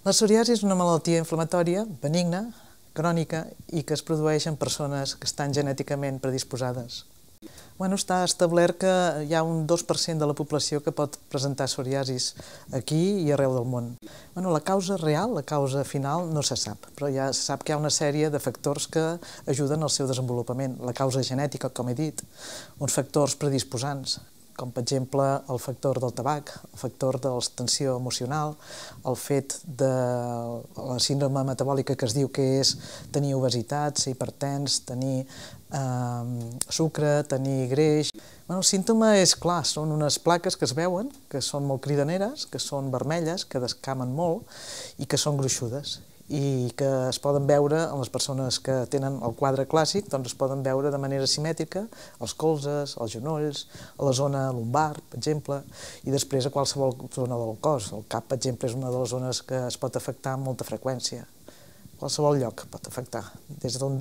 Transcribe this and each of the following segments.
La psoriasi és una malaltia inflamatòria benigna, crònica i que es produeix en persones que estan genèticament predisposades. Bueno, està establert que hi ha un 2% de la població que pot presentar psoriasis aquí i arreu del món. Bueno, la causa real, la causa final, no se sap, però ja se sap que hi ha una sèrie de factors que ajuden al seu desenvolupament. La causa genètica, com he dit, uns factors predisposants, com per exemple el factor del tabac, el factor de l'extensió emocional, el fet de la síndrome metabòlica que es diu que és tenir obesitat, ser hipertens, tenir eh, sucre, tenir greix... Bueno, el símptoma és clar, són unes plaques que es veuen, que són molt cridaneres, que són vermelles, que descamen molt i que són gruixudes i que es poden veure en les persones que tenen el quadre clàssic, doncs es poden veure de manera simètrica els colzes, els genolls, a la zona lumbar, per exemple, i després a qualsevol zona del cos. El cap, per exemple, és una de les zones que es pot afectar amb molta freqüència. Qualsevol lloc pot afectar, des d'un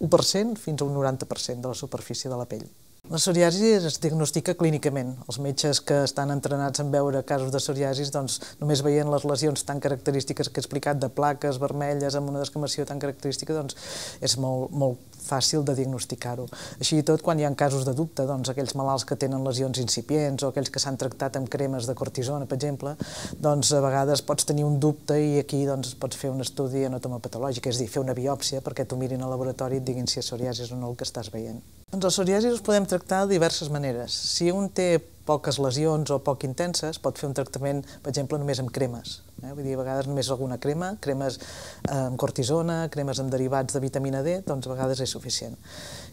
1% fins a un 90% de la superfície de la pell. La psoriasi es diagnostica clínicament. Els metges que estan entrenats en veure casos de psoriasis, doncs, només veient les lesions tan característiques que he explicat, de plaques vermelles amb una descamació tan característica, doncs, és molt, molt fàcil de diagnosticar-ho. Així i tot, quan hi ha casos de dubte, doncs, aquells malalts que tenen lesions incipients o aquells que s'han tractat amb cremes de cortisona, per exemple, doncs, a vegades pots tenir un dubte i aquí doncs, pots fer un estudi anatomopatològic, és a dir, fer una biòpsia perquè t'ho mirin al laboratori i et diguin si és psoriasis o no el que estàs veient. Doncs la psoriasi es podem tractar de diverses maneres. Si un té poques lesions o poc intenses, pot fer un tractament, per exemple, només amb cremes. Eh? Vull dir, a vegades només alguna crema, cremes eh, amb cortisona, cremes amb derivats de vitamina D, doncs a vegades és suficient.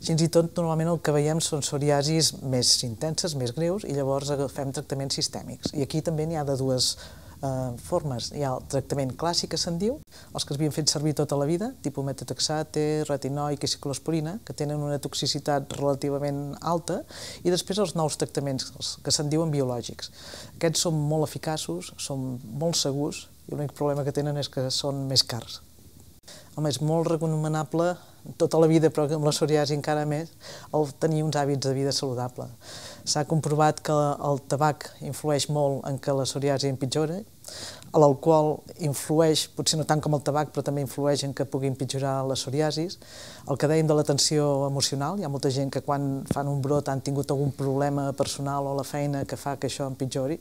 Fins i tot, normalment el que veiem són psoriasis més intenses, més greus, i llavors fem tractaments sistèmics. I aquí també n'hi ha de dues eh, formes. Hi ha el tractament clàssic que se'n diu, els que es havien fet servir tota la vida, tipus metotrexate, retinoic i ciclosporina, que tenen una toxicitat relativament alta, i després els nous tractaments, els que se'n diuen biològics. Aquests són molt eficaços, són molt segurs, i l'únic problema que tenen és que són més cars home, és molt recomanable tota la vida, però amb la psoriasi encara més, el tenir uns hàbits de vida saludable. S'ha comprovat que el tabac influeix molt en que la psoriasi empitjora l'alcohol influeix, potser no tant com el tabac, però també influeix en que puguin pitjorar la psoriasis. El que dèiem de la tensió emocional, hi ha molta gent que quan fan un brot han tingut algun problema personal o la feina que fa que això empitjori,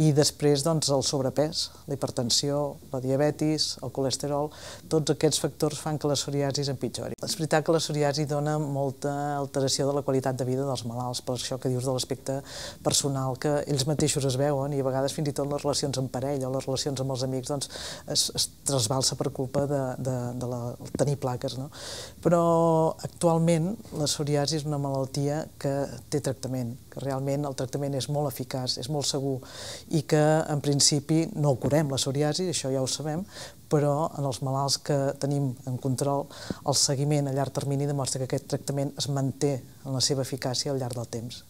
i després doncs, el sobrepès, la hipertensió, la diabetis, el colesterol, tots aquests factors fan que la psoriasis empitjori. És veritat que la psoriasi dona molta alteració de la qualitat de vida dels malalts, per això que dius de l'aspecte personal, que ells mateixos es veuen i a vegades fins i tot les relacions en parella allò, les relacions amb els amics, doncs es, es trasbalsa per culpa de, de, de la, tenir plaques. No? Però actualment la psoriasi és una malaltia que té tractament, que realment el tractament és molt eficaç, és molt segur i que en principi no curem la psoriasi, això ja ho sabem, però en els malalts que tenim en control, el seguiment a llarg termini demostra que aquest tractament es manté en la seva eficàcia al llarg del temps.